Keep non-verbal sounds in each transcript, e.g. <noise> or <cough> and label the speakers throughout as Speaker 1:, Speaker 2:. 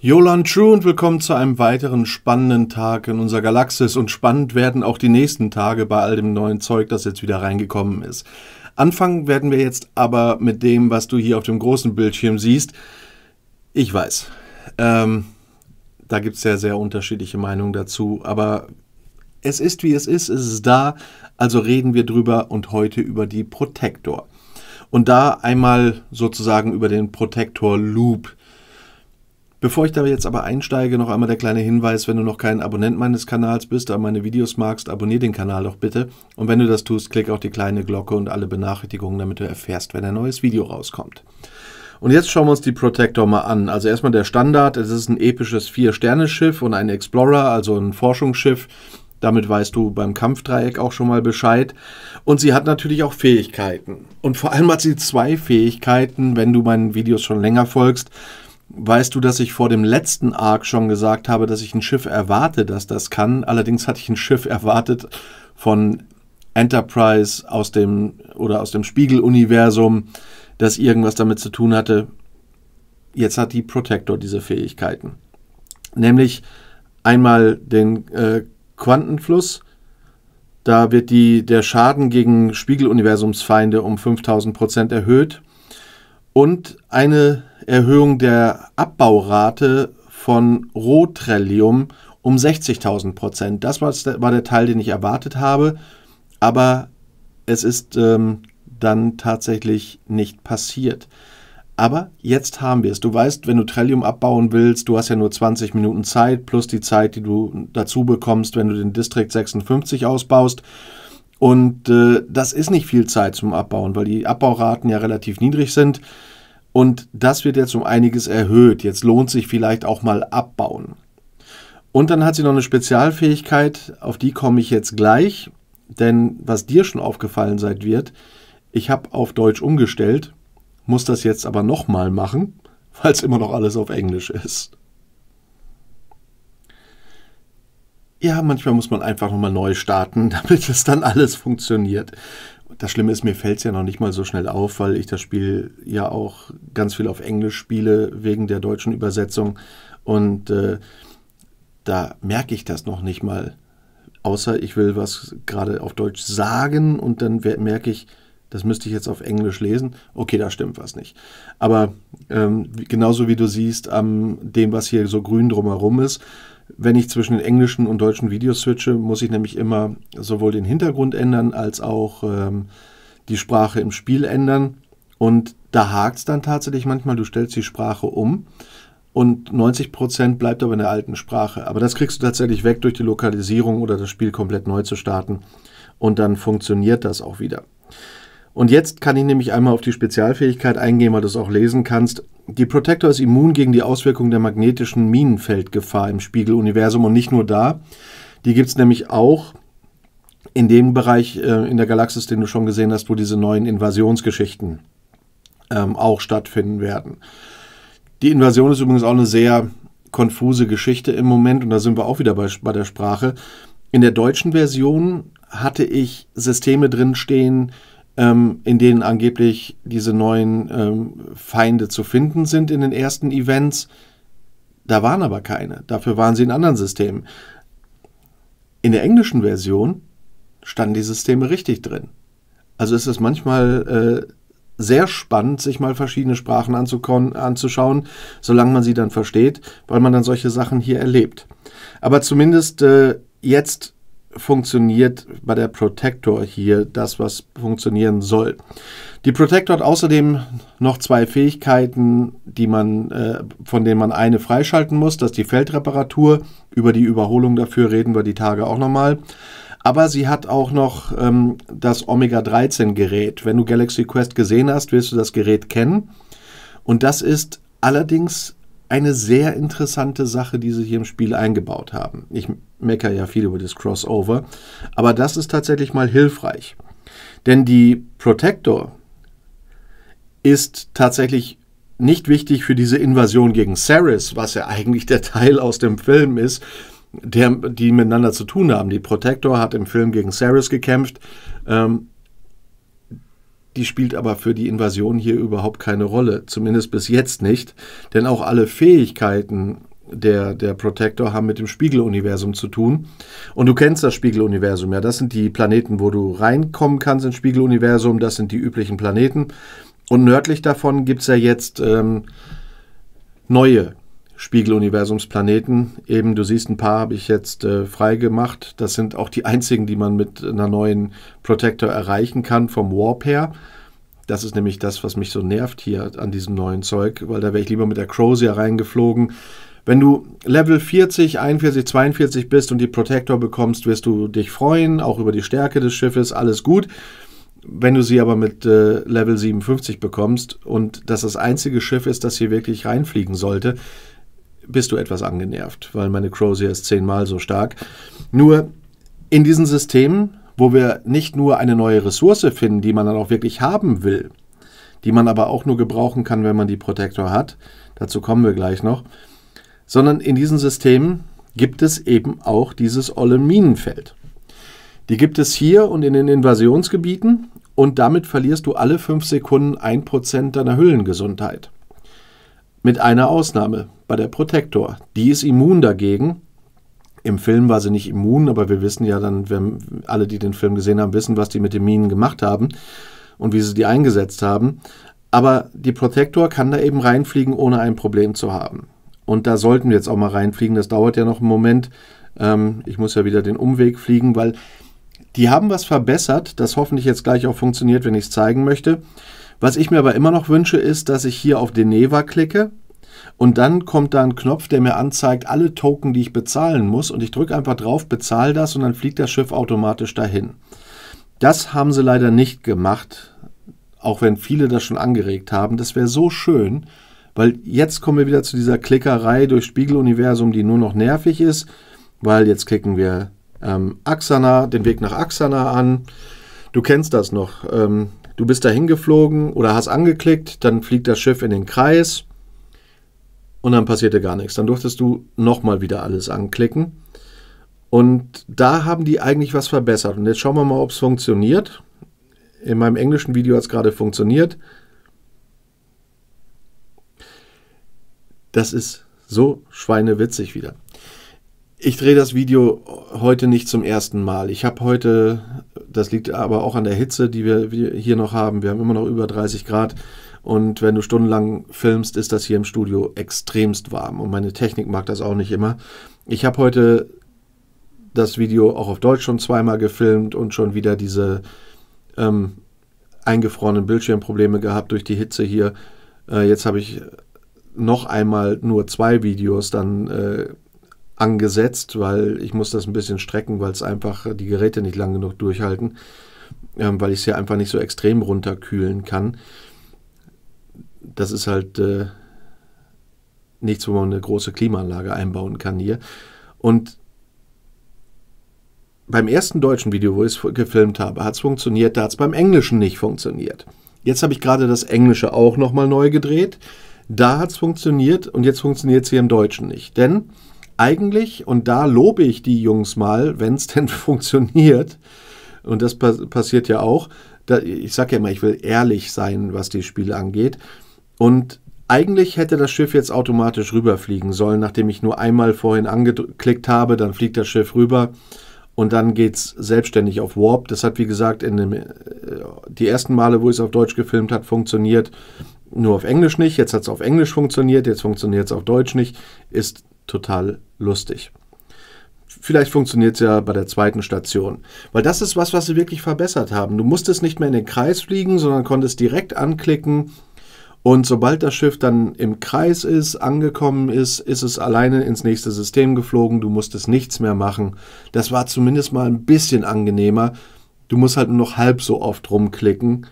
Speaker 1: Jolan True und willkommen zu einem weiteren spannenden Tag in unserer Galaxis und spannend werden auch die nächsten Tage bei all dem neuen Zeug, das jetzt wieder reingekommen ist. Anfangen werden wir jetzt aber mit dem, was du hier auf dem großen Bildschirm siehst. Ich weiß, ähm, da gibt es ja sehr unterschiedliche Meinungen dazu, aber es ist wie es ist, es ist da, also reden wir drüber und heute über die Protector. Und da einmal sozusagen über den Protector Loop Bevor ich da jetzt aber einsteige, noch einmal der kleine Hinweis, wenn du noch kein Abonnent meines Kanals bist, aber meine Videos magst, abonniere den Kanal doch bitte. Und wenn du das tust, klick auch die kleine Glocke und alle Benachrichtigungen, damit du erfährst, wenn ein neues Video rauskommt. Und jetzt schauen wir uns die Protector mal an. Also erstmal der Standard, es ist ein episches Vier-Sterne-Schiff und ein Explorer, also ein Forschungsschiff. Damit weißt du beim Kampfdreieck auch schon mal Bescheid. Und sie hat natürlich auch Fähigkeiten. Und vor allem hat sie zwei Fähigkeiten, wenn du meinen Videos schon länger folgst. Weißt du, dass ich vor dem letzten Arc schon gesagt habe, dass ich ein Schiff erwarte, dass das kann? Allerdings hatte ich ein Schiff erwartet von Enterprise aus dem oder aus dem Spiegeluniversum, das irgendwas damit zu tun hatte. Jetzt hat die Protector diese Fähigkeiten. Nämlich einmal den äh, Quantenfluss. Da wird die, der Schaden gegen Spiegeluniversumsfeinde um 5000 erhöht. Und eine Erhöhung der Abbaurate von Rotrellium um 60.000 Prozent. Das war, der Teil, den ich erwartet habe, aber es ist ähm, dann tatsächlich nicht passiert. Aber jetzt haben wir es. Du weißt, wenn du Trellium abbauen willst, du hast ja nur 20 Minuten Zeit plus die Zeit, die du dazu bekommst, wenn du den Distrikt 56 ausbaust. Und äh, das ist nicht viel Zeit zum Abbauen, weil die Abbauraten ja relativ niedrig sind. Und das wird jetzt um einiges erhöht. Jetzt lohnt sich vielleicht auch mal abbauen. Und dann hat sie noch eine Spezialfähigkeit, auf die komme ich jetzt gleich. Denn was dir schon aufgefallen sein wird, ich habe auf Deutsch umgestellt, muss das jetzt aber nochmal machen, <laughs> weil es immer noch alles auf Englisch ist. Ja, manchmal muss man einfach nochmal neu starten, <laughs> damit es dann alles funktioniert. Das Schlimme ist, mir fällt es ja noch nicht mal so schnell auf, weil ich das Spiel ja auch ganz viel auf Englisch spiele, wegen der deutschen Übersetzung. Und äh, da merke ich das noch nicht mal. Außer ich will was gerade auf Deutsch sagen und dann merke ich, das müsste ich jetzt auf Englisch lesen. Okay, da stimmt was nicht. Aber ähm, genauso wie du siehst, am dem, was hier so grün drumherum ist, wenn ich zwischen den englischen und deutschen Videos switche, muss ich nämlich immer sowohl den Hintergrund ändern als auch ähm, die Sprache im Spiel ändern. Und da hakt es dann tatsächlich manchmal, du stellst die Sprache um und 90% bleibt aber in der alten Sprache. Aber das kriegst du tatsächlich weg durch die Lokalisierung oder das Spiel komplett neu zu starten. Und dann funktioniert das auch wieder. Und jetzt kann ich nämlich einmal auf die Spezialfähigkeit eingehen, weil du es auch lesen kannst. Die Protector ist immun gegen die Auswirkungen der magnetischen Minenfeldgefahr im Spiegeluniversum und nicht nur da. Die gibt es nämlich auch in dem Bereich äh, in der Galaxis, den du schon gesehen hast, wo diese neuen Invasionsgeschichten ähm, auch stattfinden werden. Die Invasion ist übrigens auch eine sehr konfuse Geschichte im Moment und da sind wir auch wieder bei, bei der Sprache. In der deutschen Version hatte ich Systeme drinstehen, ähm, in denen angeblich diese neuen ähm, Feinde zu finden sind in den ersten Events. Da waren aber keine. Dafür waren sie in anderen Systemen. In der englischen Version standen die Systeme richtig drin. Also ist es manchmal äh, sehr spannend, sich mal verschiedene Sprachen anzuschauen, solange man sie dann versteht, weil man dann solche Sachen hier erlebt. Aber zumindest äh, jetzt funktioniert bei der Protector hier das, was funktionieren soll. Die Protector hat außerdem noch zwei Fähigkeiten, die man, äh, von denen man eine freischalten muss. Das ist die Feldreparatur. Über die Überholung dafür reden wir die Tage auch nochmal. Aber sie hat auch noch ähm, das Omega-13-Gerät. Wenn du Galaxy Quest gesehen hast, wirst du das Gerät kennen. Und das ist allerdings eine sehr interessante Sache, die sie hier im Spiel eingebaut haben. Ich meckere ja viel über das Crossover, aber das ist tatsächlich mal hilfreich. Denn die Protector ist tatsächlich nicht wichtig für diese Invasion gegen Ceres, was ja eigentlich der Teil aus dem Film ist, der, die miteinander zu tun haben. Die Protector hat im Film gegen Ceres gekämpft. Ähm, die spielt aber für die Invasion hier überhaupt keine Rolle, zumindest bis jetzt nicht, denn auch alle Fähigkeiten der, der Protector haben mit dem Spiegeluniversum zu tun. Und du kennst das Spiegeluniversum, ja, das sind die Planeten, wo du reinkommen kannst ins Spiegeluniversum, das sind die üblichen Planeten. Und nördlich davon gibt es ja jetzt ähm, neue Spiegeluniversumsplaneten. Eben, du siehst, ein paar habe ich jetzt äh, frei gemacht. Das sind auch die einzigen, die man mit einer neuen Protector erreichen kann vom Warp her. Das ist nämlich das, was mich so nervt hier an diesem neuen Zeug, weil da wäre ich lieber mit der Crozier reingeflogen. Wenn du Level 40, 41, 42 bist und die Protector bekommst, wirst du dich freuen, auch über die Stärke des Schiffes, alles gut. Wenn du sie aber mit äh, Level 57 bekommst und das das einzige Schiff ist, das hier wirklich reinfliegen sollte, bist du etwas angenervt, weil meine Crozier ist zehnmal so stark. Nur in diesen Systemen, wo wir nicht nur eine neue Ressource finden, die man dann auch wirklich haben will, die man aber auch nur gebrauchen kann, wenn man die Protektor hat, dazu kommen wir gleich noch, sondern in diesen Systemen gibt es eben auch dieses olle Minenfeld. Die gibt es hier und in den Invasionsgebieten und damit verlierst du alle fünf Sekunden ein Prozent deiner Hüllengesundheit. Mit einer Ausnahme, bei der Protektor. Die ist immun dagegen. Im Film war sie nicht immun, aber wir wissen ja dann, wenn alle, die den Film gesehen haben, wissen, was die mit den Minen gemacht haben und wie sie die eingesetzt haben. Aber die Protektor kann da eben reinfliegen, ohne ein Problem zu haben. Und da sollten wir jetzt auch mal reinfliegen. Das dauert ja noch einen Moment. Ähm, ich muss ja wieder den Umweg fliegen, weil die haben was verbessert, das hoffentlich jetzt gleich auch funktioniert, wenn ich es zeigen möchte. Was ich mir aber immer noch wünsche, ist, dass ich hier auf Deneva klicke und dann kommt da ein Knopf, der mir anzeigt, alle Token, die ich bezahlen muss und ich drücke einfach drauf, bezahle das und dann fliegt das Schiff automatisch dahin. Das haben sie leider nicht gemacht, auch wenn viele das schon angeregt haben. Das wäre so schön, weil jetzt kommen wir wieder zu dieser Klickerei durch Spiegeluniversum, die nur noch nervig ist, weil jetzt klicken wir ähm, Axana, den Weg nach Axana an. Du kennst das noch. Ähm, du bist dahin geflogen oder hast angeklickt, dann fliegt das Schiff in den Kreis und dann passierte gar nichts. Dann durftest du nochmal wieder alles anklicken. Und da haben die eigentlich was verbessert. Und jetzt schauen wir mal, ob es funktioniert. In meinem englischen Video hat es gerade funktioniert. Das ist so schweinewitzig wieder. Ich drehe das Video heute nicht zum ersten Mal. Ich habe heute, das liegt aber auch an der Hitze, die wir hier noch haben, wir haben immer noch über 30 Grad, und wenn du stundenlang filmst, ist das hier im Studio extremst warm. Und meine Technik mag das auch nicht immer. Ich habe heute das Video auch auf Deutsch schon zweimal gefilmt und schon wieder diese ähm, eingefrorenen Bildschirmprobleme gehabt durch die Hitze hier. Äh, jetzt habe ich noch einmal nur zwei Videos dann äh, angesetzt, weil ich muss das ein bisschen strecken, weil es einfach die Geräte nicht lang genug durchhalten, ähm, weil ich es ja einfach nicht so extrem runterkühlen kann das ist halt äh, nichts, wo man eine große Klimaanlage einbauen kann hier. Und beim ersten deutschen Video, wo ich es gefilmt habe, hat es funktioniert, da hat es beim englischen nicht funktioniert. Jetzt habe ich gerade das englische auch nochmal neu gedreht. Da hat es funktioniert und jetzt funktioniert es hier im deutschen nicht. Denn eigentlich, und da lobe ich die Jungs mal, wenn es <laughs> denn funktioniert, und das pass passiert ja auch, da, ich sage ja immer, ich will ehrlich sein, was die Spiele angeht, und eigentlich hätte das Schiff jetzt automatisch rüberfliegen sollen, nachdem ich nur einmal vorhin angeklickt habe, dann fliegt das Schiff rüber und dann geht es selbstständig auf Warp. Das hat, wie gesagt, in dem, äh, die ersten Male, wo ich es auf Deutsch gefilmt hat, funktioniert. Nur auf Englisch nicht. Jetzt hat es auf Englisch funktioniert, jetzt funktioniert es auf Deutsch nicht. Ist total lustig. Vielleicht funktioniert es ja bei der zweiten Station. Weil das ist was, was sie wirklich verbessert haben. Du musstest nicht mehr in den Kreis fliegen, sondern konntest direkt anklicken und sobald das Schiff dann im Kreis ist, angekommen ist, ist es alleine ins nächste System geflogen. Du musstest nichts mehr machen. Das war zumindest mal ein bisschen angenehmer. Du musst halt nur noch halb so oft rumklicken,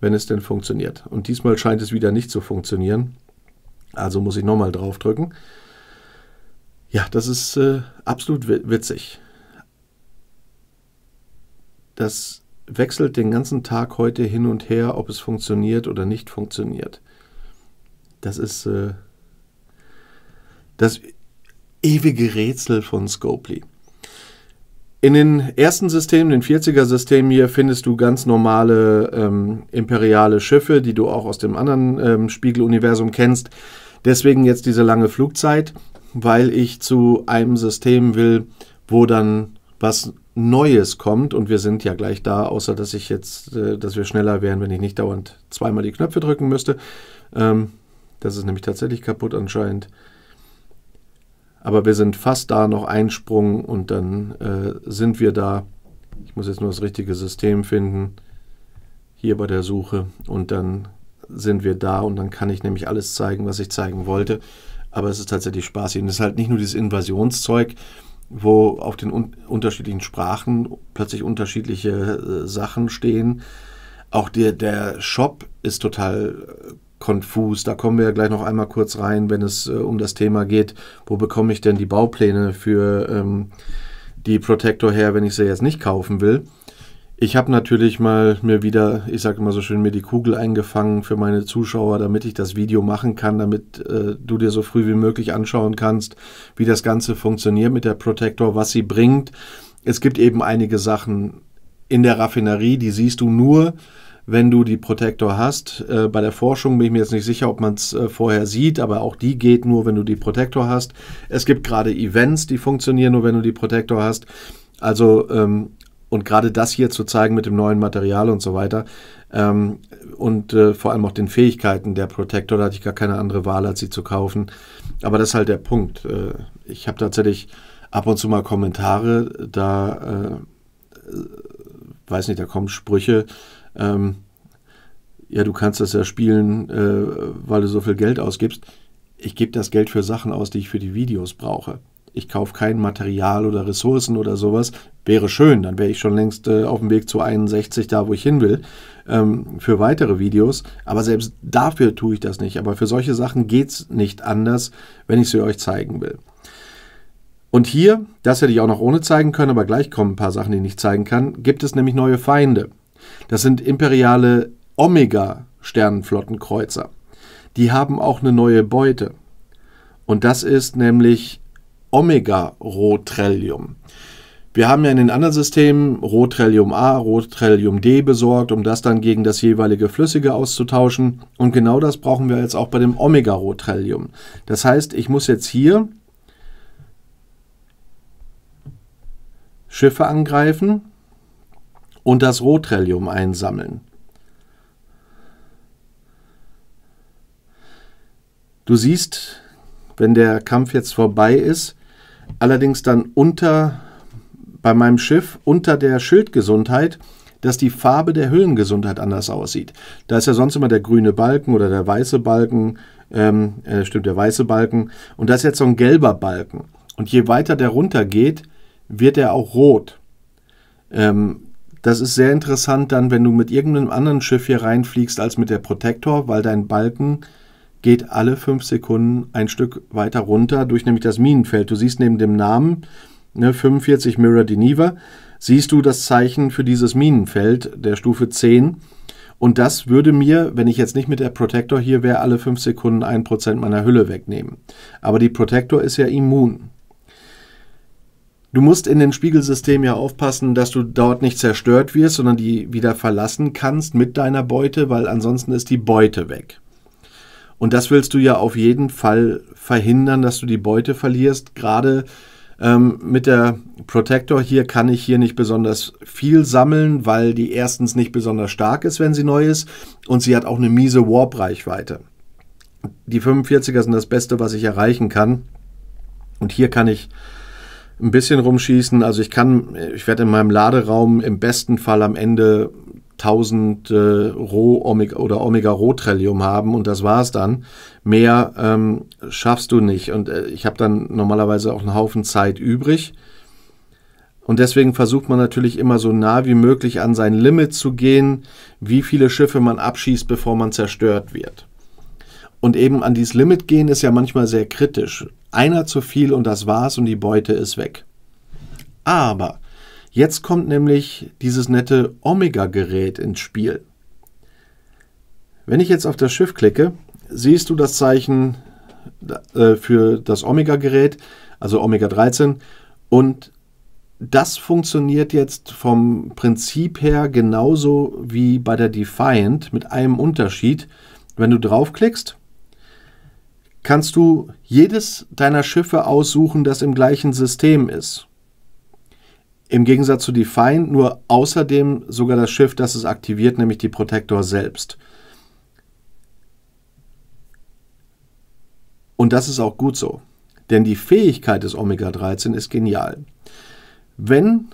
Speaker 1: wenn es denn funktioniert. Und diesmal scheint es wieder nicht zu funktionieren. Also muss ich nochmal draufdrücken. Ja, das ist äh, absolut witzig. Das wechselt den ganzen Tag heute hin und her, ob es funktioniert oder nicht funktioniert. Das ist äh, das ewige Rätsel von Scopely. In den ersten Systemen, den 40er-Systemen hier, findest du ganz normale ähm, imperiale Schiffe, die du auch aus dem anderen ähm, Spiegeluniversum kennst. Deswegen jetzt diese lange Flugzeit, weil ich zu einem System will, wo dann was Neues kommt und wir sind ja gleich da, außer dass ich jetzt, äh, dass wir schneller wären, wenn ich nicht dauernd zweimal die Knöpfe drücken müsste. Ähm, das ist nämlich tatsächlich kaputt anscheinend. Aber wir sind fast da, noch ein Sprung und dann äh, sind wir da. Ich muss jetzt nur das richtige System finden, hier bei der Suche. Und dann sind wir da und dann kann ich nämlich alles zeigen, was ich zeigen wollte. Aber es ist tatsächlich spaßig Und es ist halt nicht nur dieses Invasionszeug, wo auf den un unterschiedlichen Sprachen plötzlich unterschiedliche äh, Sachen stehen. Auch der, der Shop ist total äh, konfus. Da kommen wir ja gleich noch einmal kurz rein, wenn es äh, um das Thema geht, wo bekomme ich denn die Baupläne für ähm, die Protector her, wenn ich sie jetzt nicht kaufen will. Ich habe natürlich mal mir wieder, ich sage immer so schön, mir die Kugel eingefangen für meine Zuschauer, damit ich das Video machen kann, damit äh, du dir so früh wie möglich anschauen kannst, wie das Ganze funktioniert mit der Protector, was sie bringt. Es gibt eben einige Sachen in der Raffinerie, die siehst du nur, wenn du die Protector hast. Äh, bei der Forschung bin ich mir jetzt nicht sicher, ob man es äh, vorher sieht, aber auch die geht nur, wenn du die Protector hast. Es gibt gerade Events, die funktionieren nur, wenn du die Protector hast. Also ähm, und gerade das hier zu zeigen mit dem neuen Material und so weiter ähm, und äh, vor allem auch den Fähigkeiten der Protector, da hatte ich gar keine andere Wahl, als sie zu kaufen. Aber das ist halt der Punkt. Äh, ich habe tatsächlich ab und zu mal Kommentare, da äh, weiß nicht, da kommen Sprüche. Ähm, ja, du kannst das ja spielen, äh, weil du so viel Geld ausgibst. Ich gebe das Geld für Sachen aus, die ich für die Videos brauche ich kaufe kein Material oder Ressourcen oder sowas, wäre schön, dann wäre ich schon längst äh, auf dem Weg zu 61 da, wo ich hin will, ähm, für weitere Videos. Aber selbst dafür tue ich das nicht. Aber für solche Sachen geht es nicht anders, wenn ich sie euch zeigen will. Und hier, das hätte ich auch noch ohne zeigen können, aber gleich kommen ein paar Sachen, die ich nicht zeigen kann, gibt es nämlich neue Feinde. Das sind imperiale Omega-Sternenflottenkreuzer. Die haben auch eine neue Beute. Und das ist nämlich Omega-Rotrellium. Wir haben ja in den anderen Systemen Rotrellium A, Rotrellium D besorgt, um das dann gegen das jeweilige Flüssige auszutauschen. Und genau das brauchen wir jetzt auch bei dem Omega-Rotrellium. Das heißt, ich muss jetzt hier Schiffe angreifen und das Rotrellium einsammeln. Du siehst, wenn der Kampf jetzt vorbei ist, allerdings dann unter bei meinem Schiff unter der Schildgesundheit, dass die Farbe der Hüllengesundheit anders aussieht. Da ist ja sonst immer der grüne Balken oder der weiße Balken, ähm, äh, stimmt, der weiße Balken. Und da ist jetzt so ein gelber Balken. Und je weiter der runter geht, wird er auch rot. Ähm, das ist sehr interessant dann, wenn du mit irgendeinem anderen Schiff hier reinfliegst als mit der Protektor, weil dein Balken geht alle fünf Sekunden ein Stück weiter runter durch nämlich das Minenfeld. Du siehst neben dem Namen ne, 45 Mirror Deniva, siehst du das Zeichen für dieses Minenfeld der Stufe 10. Und das würde mir, wenn ich jetzt nicht mit der Protector hier wäre, alle fünf Sekunden ein Prozent meiner Hülle wegnehmen. Aber die Protector ist ja immun. Du musst in den Spiegelsystem ja aufpassen, dass du dort nicht zerstört wirst, sondern die wieder verlassen kannst mit deiner Beute, weil ansonsten ist die Beute weg. Und das willst du ja auf jeden Fall verhindern, dass du die Beute verlierst. Gerade ähm, mit der Protector hier kann ich hier nicht besonders viel sammeln, weil die erstens nicht besonders stark ist, wenn sie neu ist. Und sie hat auch eine miese Warp-Reichweite. Die 45er sind das Beste, was ich erreichen kann. Und hier kann ich ein bisschen rumschießen. Also ich kann, ich werde in meinem Laderaum im besten Fall am Ende 1000 äh, Roh Omega oder Omega Roh haben und das war es dann. Mehr ähm, schaffst du nicht und äh, ich habe dann normalerweise auch einen Haufen Zeit übrig. Und deswegen versucht man natürlich immer so nah wie möglich an sein Limit zu gehen, wie viele Schiffe man abschießt, bevor man zerstört wird. Und eben an dieses Limit gehen ist ja manchmal sehr kritisch. Einer zu viel und das war's und die Beute ist weg. Aber Jetzt kommt nämlich dieses nette Omega-Gerät ins Spiel. Wenn ich jetzt auf das Schiff klicke, siehst du das Zeichen äh, für das Omega-Gerät, also Omega-13. Und das funktioniert jetzt vom Prinzip her genauso wie bei der Defiant mit einem Unterschied. Wenn du draufklickst, kannst du jedes deiner Schiffe aussuchen, das im gleichen System ist. Im Gegensatz zu Define nur außerdem sogar das Schiff, das es aktiviert, nämlich die Protector selbst. Und das ist auch gut so, denn die Fähigkeit des Omega-13 ist genial. Wenn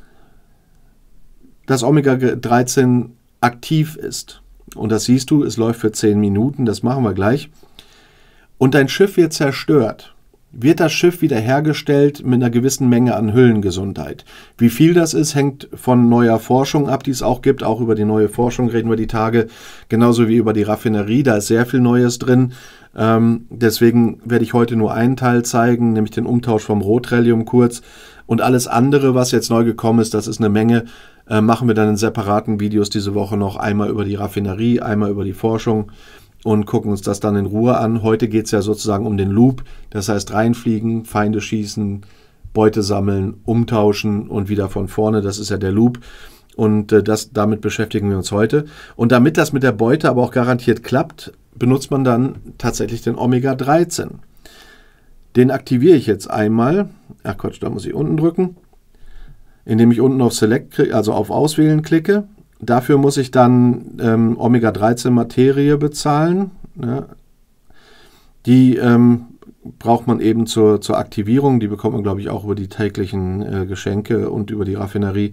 Speaker 1: das Omega-13 aktiv ist, und das siehst du, es läuft für 10 Minuten, das machen wir gleich, und dein Schiff wird zerstört, wird das Schiff wiederhergestellt mit einer gewissen Menge an Hüllengesundheit. Wie viel das ist, hängt von neuer Forschung ab, die es auch gibt. Auch über die neue Forschung reden wir die Tage, genauso wie über die Raffinerie. Da ist sehr viel Neues drin. Ähm, deswegen werde ich heute nur einen Teil zeigen, nämlich den Umtausch vom Rotrellium kurz. Und alles andere, was jetzt neu gekommen ist, das ist eine Menge, äh, machen wir dann in separaten Videos diese Woche noch. Einmal über die Raffinerie, einmal über die Forschung und gucken uns das dann in Ruhe an. Heute geht es ja sozusagen um den Loop, das heißt reinfliegen, Feinde schießen, Beute sammeln, umtauschen und wieder von vorne. Das ist ja der Loop. Und äh, das, damit beschäftigen wir uns heute. Und damit das mit der Beute aber auch garantiert klappt, benutzt man dann tatsächlich den Omega-13. Den aktiviere ich jetzt einmal. Ach Quatsch, da muss ich unten drücken. Indem ich unten auf Select, also auf Auswählen klicke Dafür muss ich dann ähm, Omega-13-Materie bezahlen. Ne? Die ähm, braucht man eben zur, zur Aktivierung. Die bekommt man, glaube ich, auch über die täglichen äh, Geschenke und über die Raffinerie.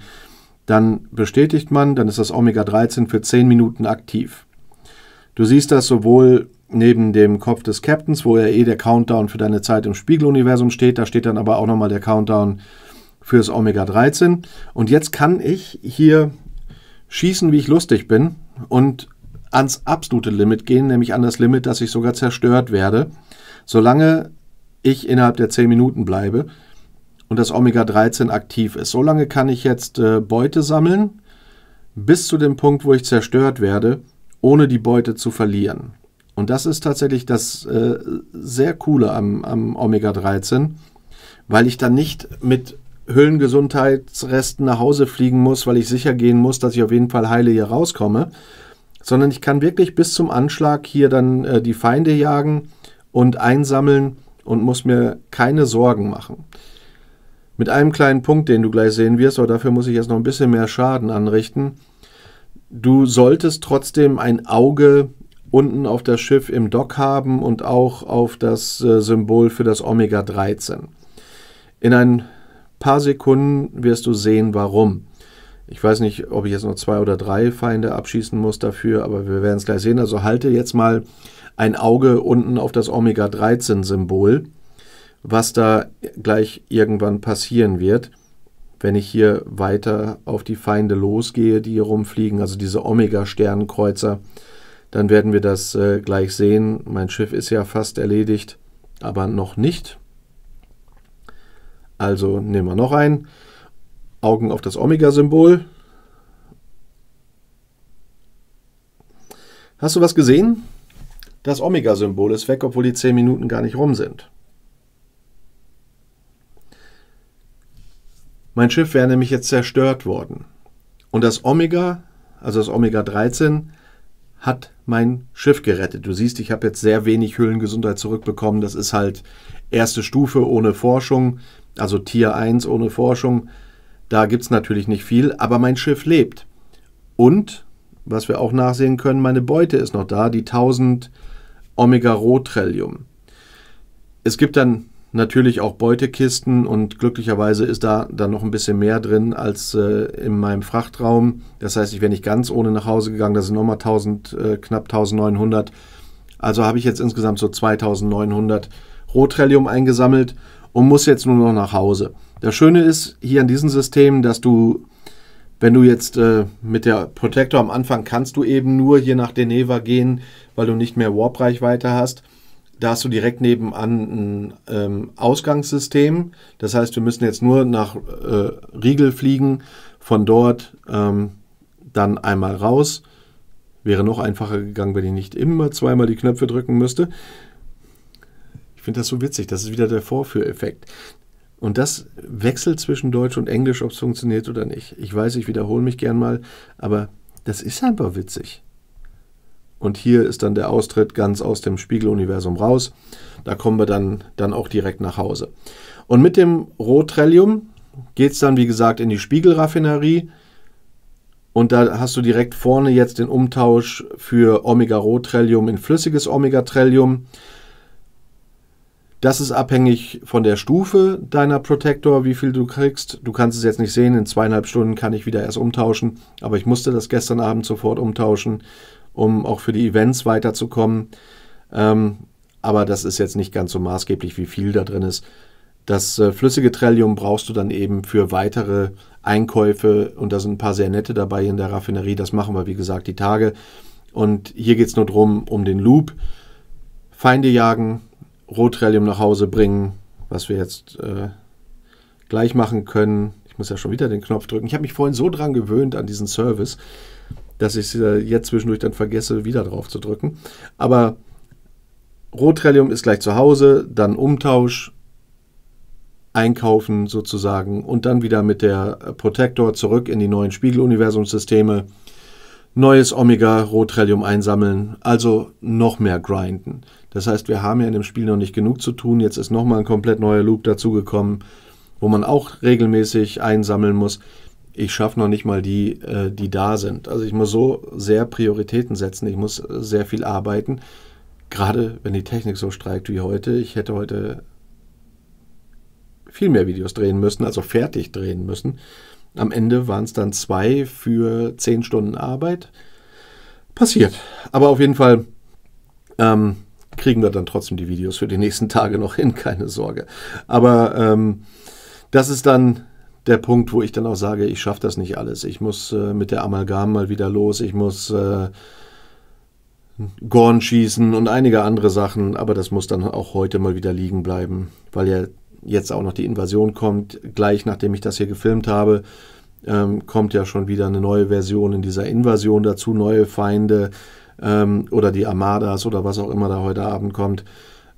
Speaker 1: Dann bestätigt man, dann ist das Omega-13 für 10 Minuten aktiv. Du siehst das sowohl neben dem Kopf des Captains, wo ja eh der Countdown für deine Zeit im Spiegeluniversum steht. Da steht dann aber auch nochmal der Countdown fürs Omega-13. Und jetzt kann ich hier schießen, wie ich lustig bin und ans absolute Limit gehen, nämlich an das Limit, dass ich sogar zerstört werde, solange ich innerhalb der 10 Minuten bleibe und das Omega-13 aktiv ist. Solange kann ich jetzt äh, Beute sammeln, bis zu dem Punkt, wo ich zerstört werde, ohne die Beute zu verlieren. Und das ist tatsächlich das äh, sehr coole am, am Omega-13, weil ich dann nicht mit Hüllengesundheitsresten nach Hause fliegen muss, weil ich sicher gehen muss, dass ich auf jeden Fall heile hier rauskomme, sondern ich kann wirklich bis zum Anschlag hier dann äh, die Feinde jagen und einsammeln und muss mir keine Sorgen machen. Mit einem kleinen Punkt, den du gleich sehen wirst, aber dafür muss ich jetzt noch ein bisschen mehr Schaden anrichten. Du solltest trotzdem ein Auge unten auf das Schiff im Dock haben und auch auf das äh, Symbol für das Omega 13. In ein paar Sekunden wirst du sehen, warum. Ich weiß nicht, ob ich jetzt noch zwei oder drei Feinde abschießen muss dafür, aber wir werden es gleich sehen. Also halte jetzt mal ein Auge unten auf das Omega-13-Symbol, was da gleich irgendwann passieren wird, wenn ich hier weiter auf die Feinde losgehe, die hier rumfliegen, also diese Omega-Sternenkreuzer. Dann werden wir das äh, gleich sehen. Mein Schiff ist ja fast erledigt, aber noch nicht. Also nehmen wir noch ein. Augen auf das Omega-Symbol. Hast du was gesehen? Das Omega-Symbol ist weg, obwohl die 10 Minuten gar nicht rum sind. Mein Schiff wäre nämlich jetzt zerstört worden. Und das Omega, also das Omega 13, hat mein Schiff gerettet. Du siehst, ich habe jetzt sehr wenig Hüllengesundheit zurückbekommen. Das ist halt erste Stufe ohne Forschung, also Tier 1 ohne Forschung. Da gibt es natürlich nicht viel, aber mein Schiff lebt. Und, was wir auch nachsehen können, meine Beute ist noch da, die 1000 Omega Rotrellium. Es gibt dann natürlich auch Beutekisten und glücklicherweise ist da dann noch ein bisschen mehr drin als äh, in meinem Frachtraum. Das heißt, ich wäre nicht ganz ohne nach Hause gegangen, das sind nochmal 1000, äh, knapp 1900. Also habe ich jetzt insgesamt so 2900 Rotrellium eingesammelt und muss jetzt nur noch nach Hause. Das Schöne ist hier an diesem System, dass du, wenn du jetzt äh, mit der Protector am Anfang kannst du eben nur hier nach Deneva gehen, weil du nicht mehr Warp-Reichweite hast da hast du direkt nebenan ein ähm, Ausgangssystem. Das heißt, wir müssen jetzt nur nach äh, Riegel fliegen, von dort ähm, dann einmal raus. Wäre noch einfacher gegangen, wenn ich nicht immer zweimal die Knöpfe drücken müsste. Ich finde das so witzig. Das ist wieder der Vorführeffekt. Und das wechselt zwischen Deutsch und Englisch, ob es funktioniert oder nicht. Ich weiß, ich wiederhole mich gern mal, aber das ist einfach witzig. Und hier ist dann der Austritt ganz aus dem Spiegeluniversum raus. Da kommen wir dann, dann auch direkt nach Hause. Und mit dem Rotrellium geht es dann, wie gesagt, in die Spiegelraffinerie. Und da hast du direkt vorne jetzt den Umtausch für Omega-Rotrellium in flüssiges Omega-Trellium. Das ist abhängig von der Stufe deiner Protector, wie viel du kriegst. Du kannst es jetzt nicht sehen, in zweieinhalb Stunden kann ich wieder erst umtauschen, aber ich musste das gestern Abend sofort umtauschen, um auch für die Events weiterzukommen. Ähm, aber das ist jetzt nicht ganz so maßgeblich, wie viel da drin ist. Das äh, flüssige Trellium brauchst du dann eben für weitere Einkäufe und da sind ein paar sehr nette dabei in der Raffinerie. Das machen wir, wie gesagt, die Tage. Und hier geht es nur darum, um den Loop. Feinde jagen, Rotrellium nach Hause bringen, was wir jetzt äh, gleich machen können. Ich muss ja schon wieder den Knopf drücken. Ich habe mich vorhin so dran gewöhnt an diesen Service, dass ich äh, jetzt zwischendurch dann vergesse, wieder drauf zu drücken. Aber Rotrellium ist gleich zu Hause, dann Umtausch, einkaufen sozusagen und dann wieder mit der Protector zurück in die neuen Spiegeluniversumssysteme. Neues Omega Rotrellium einsammeln, also noch mehr grinden. Das heißt, wir haben ja in dem Spiel noch nicht genug zu tun. Jetzt ist nochmal ein komplett neuer Loop dazugekommen, wo man auch regelmäßig einsammeln muss ich schaffe noch nicht mal die, äh, die da sind. Also ich muss so sehr Prioritäten setzen, ich muss äh, sehr viel arbeiten. Gerade wenn die Technik so streikt wie heute, ich hätte heute viel mehr Videos drehen müssen, also fertig drehen müssen. Am Ende waren es dann zwei für zehn Stunden Arbeit. Passiert. Aber auf jeden Fall ähm, kriegen wir dann trotzdem die Videos für die nächsten Tage noch hin, keine Sorge. Aber ähm, das ist dann der Punkt, wo ich dann auch sage, ich schaffe das nicht alles. Ich muss äh, mit der Amalgam mal wieder los, ich muss äh, Gorn schießen und einige andere Sachen, aber das muss dann auch heute mal wieder liegen bleiben, weil ja jetzt auch noch die Invasion kommt. Gleich nachdem ich das hier gefilmt habe, ähm, kommt ja schon wieder eine neue Version in dieser Invasion dazu, neue Feinde ähm, oder die Armadas oder was auch immer da heute Abend kommt.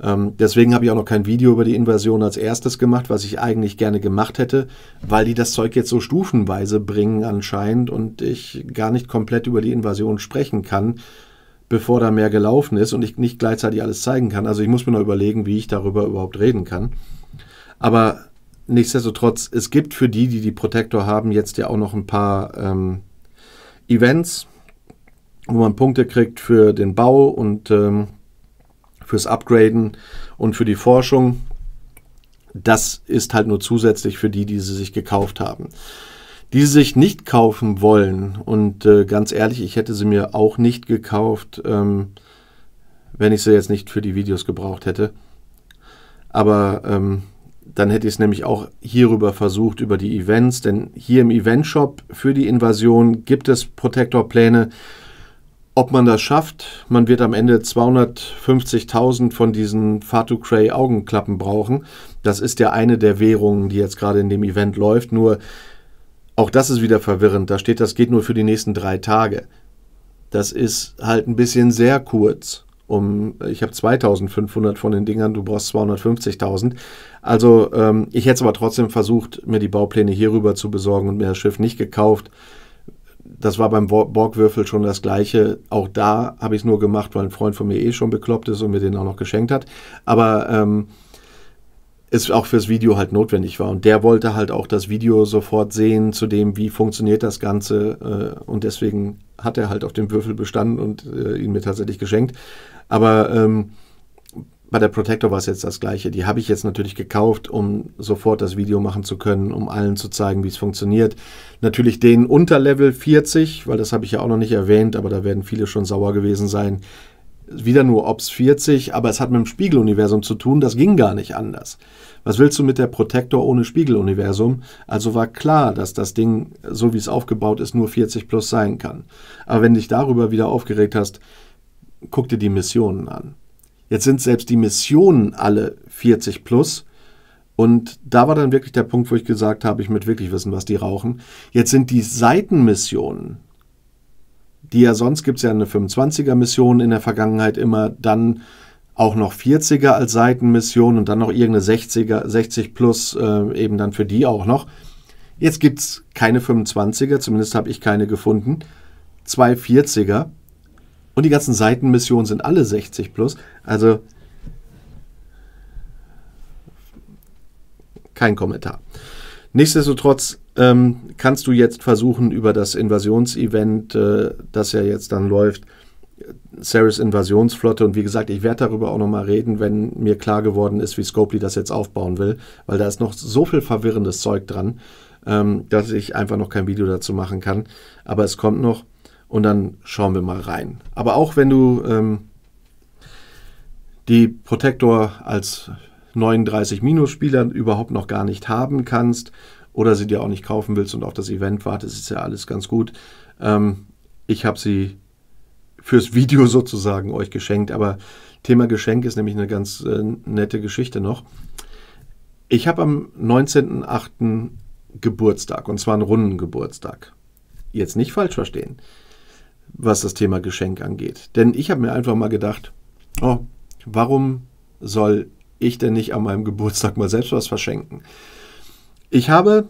Speaker 1: Ähm, deswegen habe ich auch noch kein Video über die Invasion als erstes gemacht, was ich eigentlich gerne gemacht hätte, weil die das Zeug jetzt so stufenweise bringen anscheinend und ich gar nicht komplett über die Invasion sprechen kann, bevor da mehr gelaufen ist und ich nicht gleichzeitig alles zeigen kann. Also ich muss mir noch überlegen, wie ich darüber überhaupt reden kann. Aber nichtsdestotrotz, es gibt für die, die die Protektor haben, jetzt ja auch noch ein paar ähm, Events, wo man Punkte kriegt für den Bau und ähm, fürs Upgraden und für die Forschung. Das ist halt nur zusätzlich für die, die sie sich gekauft haben. Die sie sich nicht kaufen wollen, und äh, ganz ehrlich, ich hätte sie mir auch nicht gekauft, ähm, wenn ich sie jetzt nicht für die Videos gebraucht hätte. Aber ähm, dann hätte ich es nämlich auch hierüber versucht, über die Events, denn hier im Event-Shop für die Invasion gibt es Protektorpläne. pläne ob man das schafft, man wird am Ende 250.000 von diesen Fatu-Cray Augenklappen brauchen. Das ist ja eine der Währungen, die jetzt gerade in dem Event läuft. Nur auch das ist wieder verwirrend. Da steht, das geht nur für die nächsten drei Tage. Das ist halt ein bisschen sehr kurz. Um, ich habe 2500 von den Dingern, du brauchst 250.000. Also ähm, ich hätte es aber trotzdem versucht, mir die Baupläne hierüber zu besorgen und mir das Schiff nicht gekauft das war beim Borgwürfel schon das Gleiche. Auch da habe ich es nur gemacht, weil ein Freund von mir eh schon bekloppt ist und mir den auch noch geschenkt hat. Aber ähm, es auch fürs Video halt notwendig war. Und der wollte halt auch das Video sofort sehen zu dem, wie funktioniert das Ganze. Äh, und deswegen hat er halt auf dem Würfel bestanden und äh, ihn mir tatsächlich geschenkt. Aber ähm, bei der Protector war es jetzt das gleiche. Die habe ich jetzt natürlich gekauft, um sofort das Video machen zu können, um allen zu zeigen, wie es funktioniert. Natürlich den unter Level 40, weil das habe ich ja auch noch nicht erwähnt, aber da werden viele schon sauer gewesen sein. Wieder nur Ops 40, aber es hat mit dem Spiegeluniversum zu tun, das ging gar nicht anders. Was willst du mit der Protector ohne Spiegeluniversum? Also war klar, dass das Ding, so wie es aufgebaut ist, nur 40 plus sein kann. Aber wenn dich darüber wieder aufgeregt hast, guck dir die Missionen an. Jetzt sind selbst die Missionen alle 40 plus. Und da war dann wirklich der Punkt, wo ich gesagt habe, ich möchte wirklich wissen, was die rauchen. Jetzt sind die Seitenmissionen, die ja sonst gibt es ja eine 25er-Mission in der Vergangenheit immer, dann auch noch 40er als Seitenmission und dann noch irgendeine 60er, 60 plus äh, eben dann für die auch noch. Jetzt gibt es keine 25er, zumindest habe ich keine gefunden. Zwei 40er und die ganzen Seitenmissionen sind alle 60 plus. Also kein Kommentar. Nichtsdestotrotz ähm, kannst du jetzt versuchen, über das Invasionsevent, äh, das ja jetzt dann läuft, Ceres Invasionsflotte. Und wie gesagt, ich werde darüber auch nochmal reden, wenn mir klar geworden ist, wie Scopely das jetzt aufbauen will, weil da ist noch so viel verwirrendes Zeug dran, ähm, dass ich einfach noch kein Video dazu machen kann. Aber es kommt noch und dann schauen wir mal rein. Aber auch wenn du ähm, die Protector als 39-Minus-Spieler überhaupt noch gar nicht haben kannst oder sie dir auch nicht kaufen willst und auf das Event wartest, ist ja alles ganz gut. Ähm, ich habe sie fürs Video <laughs> sozusagen euch geschenkt, aber Thema Geschenk ist nämlich eine ganz äh, nette Geschichte noch. Ich habe am 19.08. Geburtstag und zwar einen runden Geburtstag. Jetzt nicht falsch verstehen was das Thema Geschenk angeht. Denn ich habe mir einfach mal gedacht, oh, warum soll ich denn nicht an meinem Geburtstag mal selbst was verschenken? Ich habe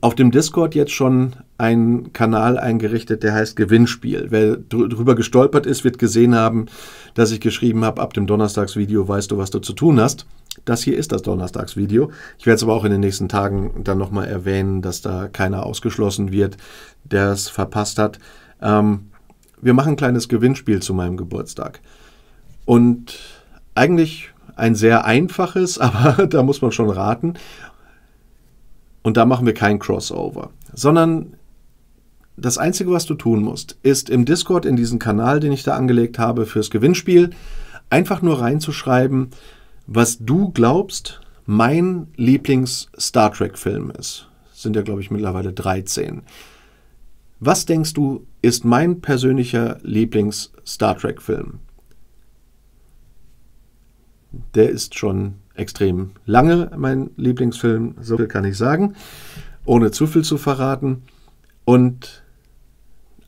Speaker 1: auf dem Discord jetzt schon einen Kanal eingerichtet, der heißt Gewinnspiel. Wer drüber gestolpert ist, wird gesehen haben, dass ich geschrieben habe, ab dem Donnerstagsvideo weißt du, was du zu tun hast. Das hier ist das Donnerstagsvideo. Ich werde es aber auch in den nächsten Tagen dann nochmal erwähnen, dass da keiner ausgeschlossen wird, der es verpasst hat. Ähm, wir machen ein kleines Gewinnspiel zu meinem Geburtstag. Und eigentlich ein sehr einfaches, <laughs> aber da muss man schon raten. Und da machen wir kein Crossover, sondern das Einzige, was du tun musst, ist im Discord, in diesen Kanal, den ich da angelegt habe fürs Gewinnspiel, einfach nur reinzuschreiben, was du glaubst, mein Lieblings-Star Trek-Film ist. Sind ja, glaube ich, mittlerweile 13. Was denkst du, ist mein persönlicher Lieblings-Star Trek-Film? Der ist schon extrem lange mein Lieblingsfilm, so viel kann ich sagen, ohne zu viel zu verraten. Und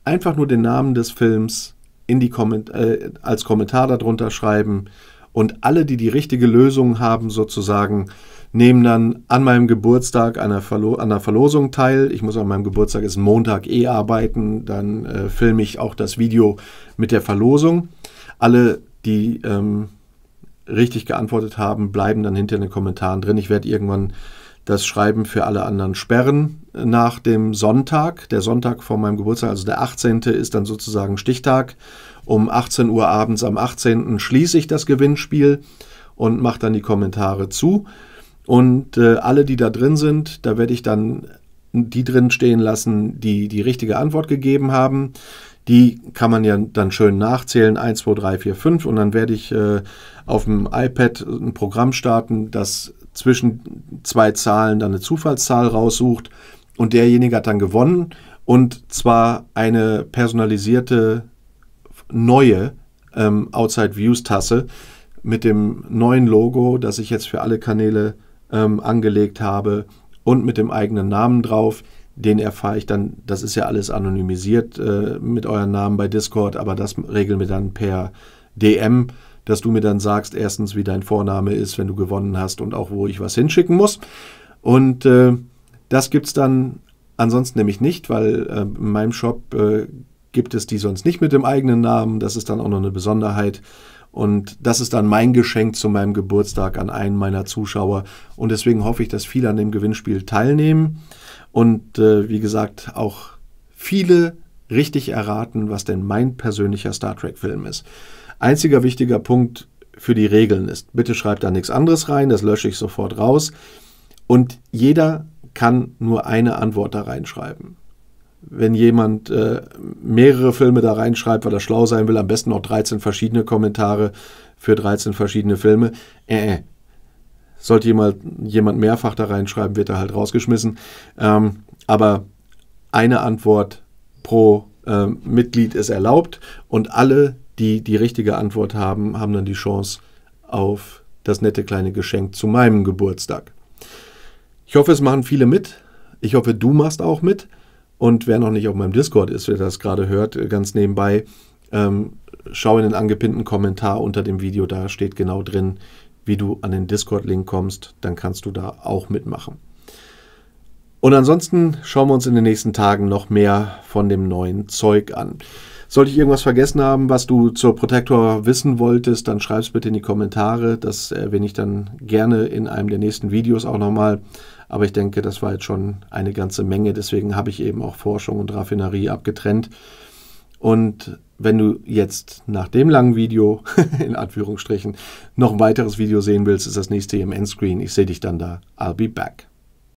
Speaker 1: einfach nur den Namen des Films in die Komment äh, als Kommentar darunter schreiben und alle, die die richtige Lösung haben, sozusagen nehmen dann an meinem Geburtstag an der, Verlo an einer Verlosung teil. Ich muss an meinem Geburtstag, ist Montag, eh arbeiten. Dann äh, filme ich auch das Video mit der Verlosung. Alle, die ähm, richtig geantwortet haben, bleiben dann hinter den Kommentaren drin. Ich werde irgendwann das Schreiben für alle anderen sperren äh, nach dem Sonntag. Der Sonntag vor meinem Geburtstag, also der 18. ist dann sozusagen Stichtag. Um 18 Uhr abends am 18. schließe ich das Gewinnspiel und mache dann die Kommentare zu. Und äh, alle, die da drin sind, da werde ich dann die drin stehen lassen, die die richtige Antwort gegeben haben. Die kann man ja dann schön nachzählen, 1, 2, 3, 4, 5. Und dann werde ich äh, auf dem iPad ein Programm starten, das zwischen zwei Zahlen dann eine Zufallszahl raussucht. Und derjenige hat dann gewonnen. Und zwar eine personalisierte neue ähm, Outside Views Tasse mit dem neuen Logo, das ich jetzt für alle Kanäle ähm, angelegt habe und mit dem eigenen Namen drauf. Den erfahre ich dann, das ist ja alles anonymisiert äh, mit euren Namen bei Discord, aber das regeln wir dann per DM, dass du mir dann sagst, erstens, wie dein Vorname ist, wenn du gewonnen hast und auch, wo ich was hinschicken muss. Und äh, das gibt es dann ansonsten nämlich nicht, weil äh, in meinem Shop äh, gibt es die sonst nicht mit dem eigenen Namen. Das ist dann auch noch eine Besonderheit. Und das ist dann mein Geschenk zu meinem Geburtstag an einen meiner Zuschauer. Und deswegen hoffe ich, dass viele an dem Gewinnspiel teilnehmen und äh, wie gesagt auch viele richtig erraten, was denn mein persönlicher Star Trek-Film ist. Einziger wichtiger Punkt für die Regeln ist, bitte schreibt da nichts anderes rein, das lösche ich sofort raus. Und jeder kann nur eine Antwort da reinschreiben wenn jemand äh, mehrere Filme da reinschreibt, weil er schlau sein will, am besten noch 13 verschiedene Kommentare für 13 verschiedene Filme. Äh, äh. Sollte jemand, jemand mehrfach da reinschreiben, wird er halt rausgeschmissen. Ähm, aber eine Antwort pro äh, Mitglied ist erlaubt und alle, die die richtige Antwort haben, haben dann die Chance auf das nette kleine Geschenk zu meinem Geburtstag. Ich hoffe, es machen viele mit. Ich hoffe, du machst auch mit. Und wer noch nicht auf meinem Discord ist, wer das gerade hört, äh, ganz nebenbei, ähm, schau in den angepinnten Kommentar unter dem Video, da steht genau drin, wie du an den Discord-Link kommst, dann kannst du da auch mitmachen. Und ansonsten schauen wir uns in den nächsten Tagen noch mehr von dem neuen Zeug an. Sollte ich irgendwas vergessen haben, was du zur Protector wissen wolltest, dann schreib es bitte in die Kommentare. Das erwähne ich dann gerne in einem der nächsten Videos auch nochmal. mal aber ich denke, das war jetzt schon eine ganze Menge. Deswegen habe ich eben auch Forschung und Raffinerie abgetrennt. Und wenn du jetzt nach dem langen Video, <laughs> in Anführungsstrichen, noch ein weiteres Video sehen willst, ist das nächste im Endscreen. Ich sehe dich dann da. I'll be back.